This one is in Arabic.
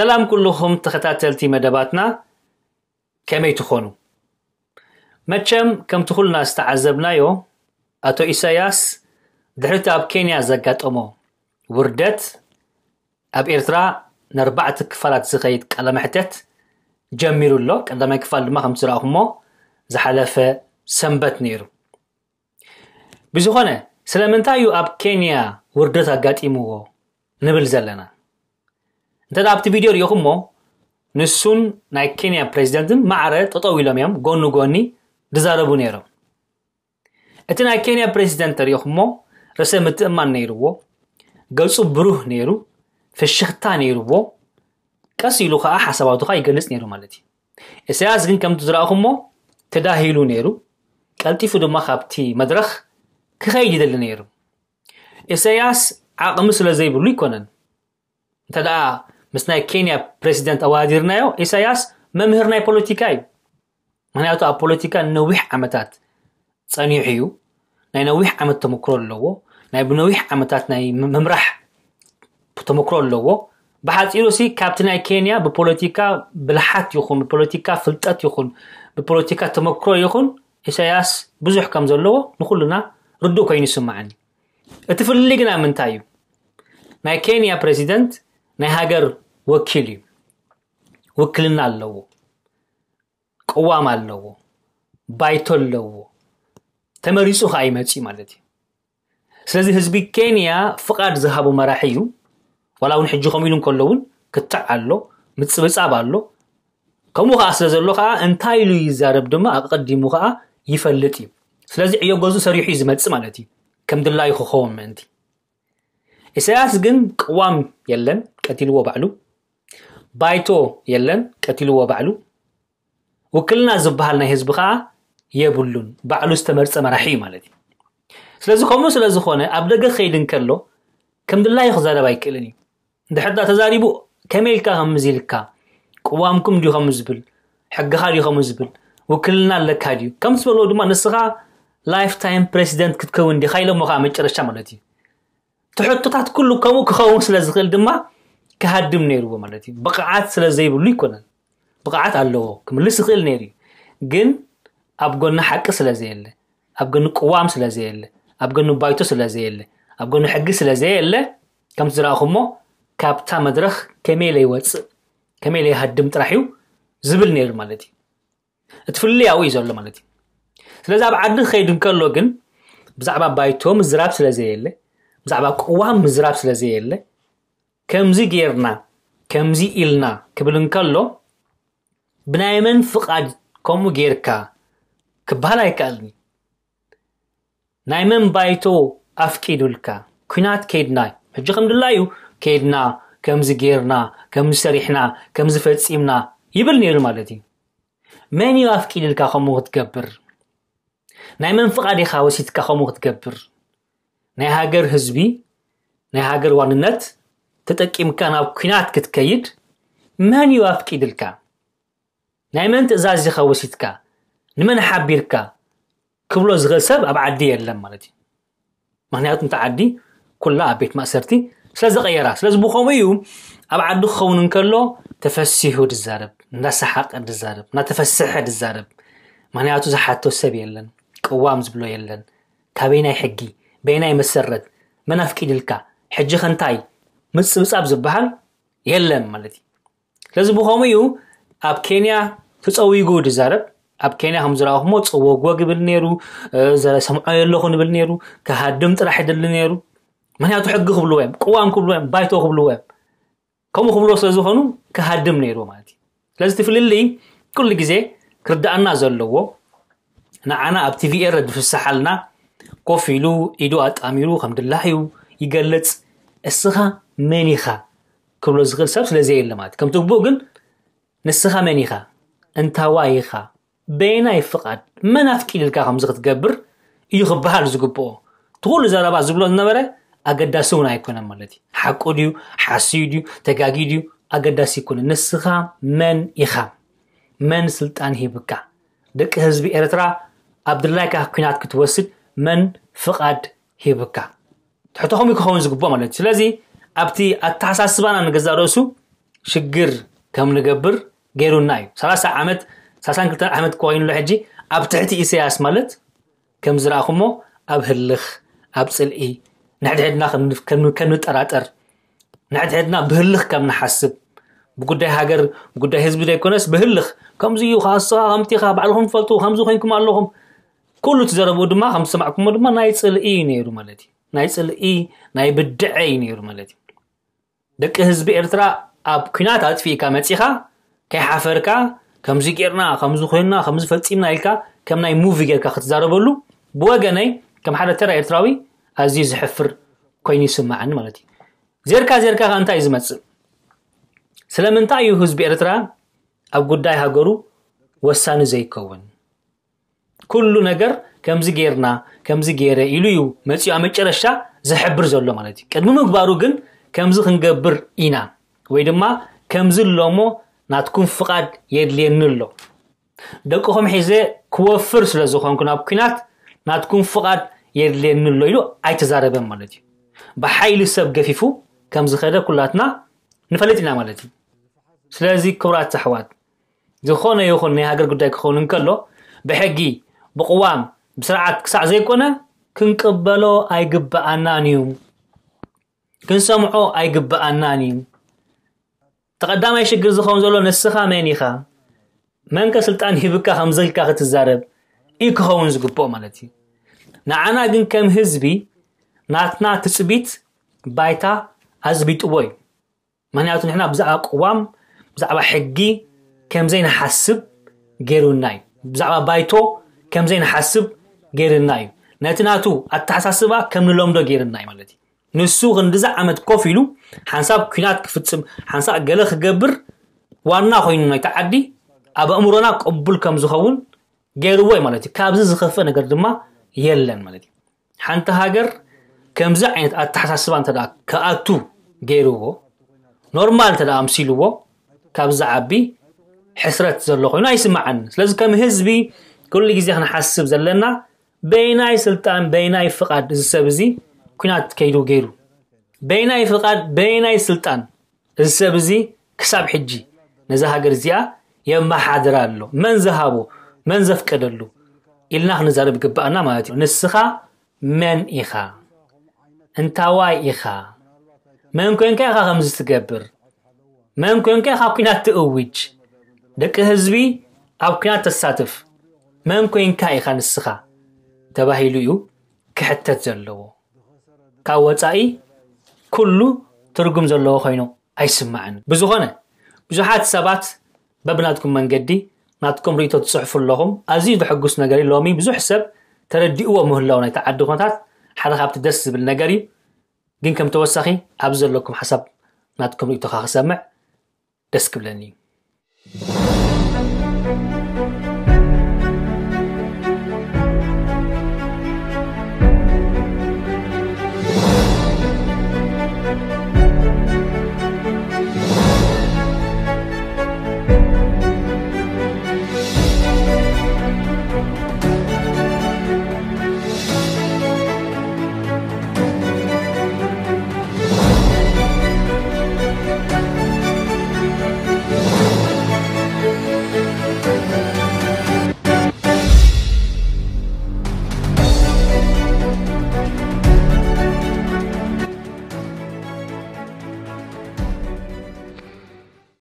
ሰላም ኩልኹም ተኸታተልቲ መደባትና ከመይ ትኾኑ መቸም ከምቲ ኩልና ዝተዓዘብናዮ ኣቶ ኢሳያስ ድሕሪቲ ኣብ ኬንያ ዘጋጠሞ ውርደት ኣብ ኤርትራ ንኣርባዕቲ ክፋላት ዝኸይድ ቃለ ምሕተት ጀሚሩ ኣሎ ቀዳማይ ክፋል ድማ ከም ዝረኣኹሞ ዝሓለፈ ሰንበት ነይሩ ብዝኾነ ስለምንታይ እዩ ኣብ ኬንያ ውርደት ኣጋጢምዎ ንብል ዘለና انتدا ابت فيديو ريوكم مو نسون ناي كينيا بريزيدنت معره تطوي لهم يام غونو غوني دزاربو نيرو اتنا كينيا بريزيدنت ريوكم مو رسم متما نيرو غلصو بروح نيرو في الشختا نيرو كاسيلو خا حسباتو خا يغلص نيرو مالتي اسياس غن كم تزراخمو تدا هيلو نيرو قلتي فدو ما خابتي مدرخ كخايد يدل نيرو اسياس عقم سلا زي بلو ምስ ናይ ኬንያ ፕሬዚደንት ኣወዳዲርናዮ ኢሳያስ መምህር ናይ ፖለቲካ እዩ ምክንያቱ ኣብ ፖለቲካ ነዊሕ ዓመታት ፀኒሑ እዩ ናይ ነዊሕ ዓመት ተመክሮ ኣለዎ ናይ ብነዊሕ ዓመታት ናይ ምምራሕ ተመክሮ ኣለዎ ብሓፂሩ ሲ ካብቲ ናይ ኬንያ ብፖለቲካ ብልሓት ይኹን ብፖለቲካ ፍልጠት ይኹን ብፖለቲካ ተመክሮ ይኹን ኢሳያስ ብዙሕ ከም ዘለዎ ንኩሉና ርዱእ ኮይኑ ይስምዓኒ እቲ ፍልይ ግና ምንታይ እዩ ናይ ኬንያ ፕሬዚደንት ናይ ሃገር ወኪል እዩ ውክልና ኣለዎ ቅዋም ኣለዎ ባይቶ ኣለዎ ተመሪፁ ከዓ ይመፅ ማለት እዩ ስለዚ ህዝቢ ኬንያ ፍቓድ ዝሃቦ መራሒ እዩ ዋላ እውን ሕጂ ከምኡ ኢሉ እንከሎ እውን ክትዕ ኣሎ ምፅብፃብ ኣሎ ከምኡ ከዓ ስለ ዘሎ ከዓ እንታይ ኢሉ ይዛረብ ድማ ኣቀዲሙ ከዓ ይፈልጥ እዩ ስለዚ ዕዮ ገዙ ሰሪሑ እዩ ዝመፅእ ማለት እዩ ከም ድላዩ ክኸውን ምእንቲ እሳያስ ግን ቅዋም የለን ቀቲልዎ ባዕሉ بايتو يلن قتلوا وبعلو وكلنا زبحالنا حزب خا يبلون بعلو استمرص مرحي مالتي ስለዚ ከምኡ ስለ ዝኾነ ኣብ ደገ ከይድን ከሎ ከም ድላይ ክዛረብ ኣይክእልን እዩ እንድሕር ዳ ተዛሪቡ ከመይ ኢልካ ከምዚ ኢልካ ቅዋምኩም ድዩ ከምኡ ዝብል ሕግኻ ድዩ ከምኡ ዝብል ውክልና ኣለካ ድዩ ከም ዝበልዎ ድማ ንስኻ ላይፍታይም ፕሬሲደንት ክትከውን ዲኻ ኢሎሞ ከዓ መጨረሻ ማለት እዩ ትሕቶታት ኩሉ ከምኡ ክኸውን ስለ ዝኽእል ድማ كهادم نيرو مالتي بقعات سلازي بلو يكونن بقعات الله كملس خيل نيري جن أبغون حق سلازي إله أبغون قوام سلازي إله أبغون بايتو سلازي إله أبغون حق سلازي إله كم تزرعهم كابتا مدرخ كميل يوتس كميل يهدم ترحيو زبل نير مالتي تفلي أوي زول مالتي سلازي زاب عدن خيدن كله جن بزعبا بايتو مزراب سلازي إله بزعبا قوام مزراب سلازي إله ከምዚ ጌርና ከምዚ ኢልና ክብል እንከሎ ብናይ መን ፍቓድ ከምኡ ጌርካ ክበሃል ኣይከኣልኒ ናይ መን ባይቶ ኣፍቂዱልካ ኩናት ከይድና ሕጂ ከም ድላ እዩ ከይድና ከምዚ ጌርና ከምዚ ሰሪሕና ከምዚ ፈፂምና ይብል ነይሩ ማለት እዩ መን እዩ ኣፍቂድልካ ከምኡ ክትገብር ናይ መን ፍቓድ ኢኻ ወሲትካ ከምኡ ክትገብር ናይ ሃገር ህዝቢ ናይ ሃገር ዋንነት تتكيم كان أو كنات كتكيد من يوافق إدلكا نايمان تزازي خوسيتكا نمن حابيركا كبلو زغسب أب عدي اللم مالتي مهنيات متعدي كلها بيت مأسرتي سلاز غيرا سلاز بوخو ميو أب عدو خون كلو تفسيهو دزارب نسحق دزارب نتفسح دزارب مهنياتو زحاتو سب يلن قوام زبلو يلن كابيناي حقي بيناي مسرد منافق إدلكا حجي خنتاي مسبساب زبحل يلم مالتي لازم بخاميو اب كينيا تصاوي جو دزارب اب كينيا همزرا همو تصوغو قبل نيرو زرا سمعي الله قبل نيرو كهدم ترى حد اللي نيرو من هاتو حق قبلو ويم قوام قبلو كم قبلو سلازو خانو كهدم نيرو مالتي لازم تفل اللي كل جزي كرد انا زلو انا انا اب تي في ارد في السحلنا كوفيلو ايدو اتاميرو الحمد لله يقلت السخا መን ኢኻ ክብሎ ዝኽእል ሰብ ስለዘየለ ማለት እዩ ከም ትግቡእ ግን ንስኻ መን ኢኻ እንታዋይ ኢኻ በየናይ ፍቓድ መናፍቂ ኢልካ ከምዚ ክትገብር እዩ ክበሃል ዝግብኦ ትኩሉ ዘረባ ዝብሎ ዝነበረ ኣገዳሲ እውን ኣይኮነን ማለት እዩ ሓቁ ድዩ ሓስዩ ድዩ ተጋጊ ድዩ ኣገዳሲ ይኮነን ንስኻ መን ኢኻ መን ስልጣን ሂብካ ደቂ ህዝቢ ኤርትራ ኣብ ድላይካ ኩናት ክትወስድ መን ፍቓድ ሂብካ ትሕቶኹም ይክኸውን ዝግብኦ ማለት እዩ ስለዚ ኣብቲ ኣተሓሳስባና ንገዛእ ርእሱ ሽግር ከም ንገብር ገይሩና እዩ 30 ዓመት 32 ዓመት ኮይኑሎ ሕጂ ኣብ ትሕቲ ኢሳያስ ማለት ከም ዝረኣኹ ሞ ኣብ ህልኽ ኣብ ፅልኢ ንሕድሕድና ከምንጠራጠር ንሕድሕድና ብህልኽ ከም ንሓስብ ብጉዳይ ሃገር ብጉዳይ ህዝቢ ዘይኮነስ ብህልኽ ከምዚ እዩ ካስኻ ከምቲኻ ባዕልኹም ትፈልጡ ከምዚ ኮይንኩም ኣለኹም ኩሉ ትዘረብኡ ድማ ከም ዝሰማዕኩሞ ድማ ናይ ፅልኢ እዩ ነይሩ ማለት እዩ ናይ ፅልኢ ናይ ብድዐ እዩ ነይሩ ማለት እዩ ደቂ ህዝቢ ኤርትራ ኣብ ኩናት ኣጥፊእካ መፂኻ ከይሓፈርካ ከምዚ ጌርና ከምዚ ኮይንና ከምዚ ፈፂምና ኢልካ ከም ናይ ሙቪ ጌርካ ክትዛረበሉ ብወገነይ ከም ሓደ ተራ ኤርትራዊ ኣዝዩ ዝሕፍር ኮይኑ ይስማዓኒ ማለት እዩ ዜርካ ዜርካ ኸ እንታይ እዩ ዝመፅእ ስለምንታይ እዩ ህዝቢ ኤርትራ ኣብ ጉዳይ ሃገሩ ወሳኒ ዘይከውን ኩሉ ነገር ከምዚ ጌርና ከምዚ ገይረ ኢሉ እዩ መፅኡ ኣብ መጨረሻ ዝሕብር ዘሎ ማለት እዩ ቅድሚ ምግባሩ ግን ከምዚ ክንገብር ኢና ወይ ድማ ከምዚ ኣሎሞ ናትኩም ፍቓድ የድልየኒ ኣሎ ደቅኹም ሒዘ ክወፍር ስለ ዝኾንኩ ናብ ኩናት ናትኩም ፍቓድ የድልየኒ ኣሎ ኢሉ ኣይተዛረበን ማለት እዩ ብሓይሊ ሰብ ገፊፉ ከምዚ ከደ ኩላትና ንፈለጥ ኢና ማለት እዩ ስለዚ ክብራት ኣሕዋት ዝኾነ ይኹን ናይ ሃገር ጉዳይ ክኸውን እንከሎ ብሕጊ ብቕዋም ብስርዓት ክሳዕ ዘይኮነ ክንቅበሎ ኣይግባኣናን እዩ ክንሰምዖ ኣይግብኣናን እዩ ተቐዳማይ ሽግር ዝኸውን ዘሎ ንስኻ መን ኢኻ መንከ ስልጣን ሂብካ ከም ዘልካ ክትዛረብ እዩ ክኸውን ዝግብኦ ማለት እዩ ንዓና ግን ከም ህዝቢ ናትና ትፅቢት ባይታ ኣዝቢጥዎ እዩ ምክንያቱ ንሕና ብዛዕባ ቅዋም ብዛዕባ ሕጊ ከምዘይንሓስብ ገይሩና እዩ ብዛዕባ ባይቶ ከምዘይንሓስብ ገይርና እዩ ነቲ ናቱ ኣተሓሳስባ ከም ንለምዶ ገይርና እዩ ማለት እዩ ንሱ ክንዲዛ ዓመት ኮፍ ኢሉ ሓንሳብ ኩናት ክፍፅም ሓንሳብ ገለ ክገብር ዋና ኮይኑ ናይቲ ዓዲ ኣብ ኣእምሮና ቅቡል ከም ዝኸውን ገይርዎ እዩ ማለት እዩ ካብዚ ዝኸፍእ ነገር ድማ የለን ማለት እዩ ሓንቲ ሃገር ከምዚ ዓይነት ኣተሓሳስባ እንተ ከኣቱ ገይርዎ ኖርማል እንተ ኣምሲልዎ ካብዚ ዓቢ ሕስረት ዘሎ ኮይኑ ኣይስማዓኒ ስለዚ ከም ህዝቢ ኩሉ ግዜ ክንሓስብ ዘለና በይናይ ስልጣን በይናይ ፍቓድ እዚ ሰብ እዚ ኩናት ከይዱ ገይሩ በይናይ ፍቓድ በይናይ ስልጣን እዚ ሰብ እዚ ክሳብ ሕጂ ነዛ ሃገር እዚኣ የመሓድራ ኣሎ መን ዝሃቦ መን ዘፍቀደሉ ኢልና ክንዛረብ ይግባአና ማለት እዩ ንስኻ መን ኢኻ እንታዋይ ኢኻ መን ኮንካ ኢኻ ከምዚ ትገብር መን ኮንካ ኢኻ ኩናት ትእውጅ ደቂ ህዝቢ ኣብ ኩናት ተሳትፍ መን ኮንካ ኢኻ ንስኻ ተባሂሉ እዩ ክሕተት ዘለዎ كاو وصاي كلو ترغم زلو خاينو ايسمعن بزوخنه بزوحات سبات ببناتكم منجدي ناتكم ريتو تصحفو لهم ازيد حقس نغري لومي بزو حسب تردئو مهلاو نتا عدو خنتات حدا خابت دس بالنغري جنكم توسخي ابزل لكم حسب ناتكم ريتو خا سمع دس قبلني you